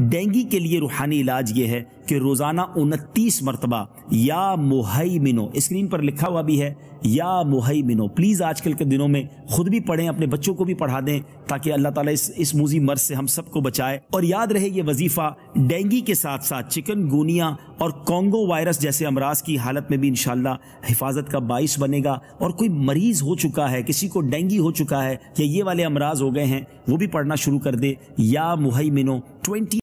dengue के लिए रूहानी इलाज ये है कि रोज़ाना उनतीस मरतबा या मुहई मिनो स्क्रीन पर लिखा हुआ भी है या मुहई मिनो प्लीज़ आजकल के दिनों में खुद भी पढ़ें अपने बच्चों को भी पढ़ा दें ताकि अल्लाह ताला इस इस मूजी मर्ज से हम सबको बचाए और याद रहे ये वजीफ़ा डेंगी के साथ साथ चिकन गुनिया और कॉन्गो वायरस जैसे अमराज की हालत में भी इन हिफाजत का बाइस बनेगा और कोई मरीज़ हो चुका है किसी को डेंगी हो चुका है या ये वाले अमराज हो गए हैं वो भी पढ़ना शुरू कर दे या मुहई मिनो ट्वेंटी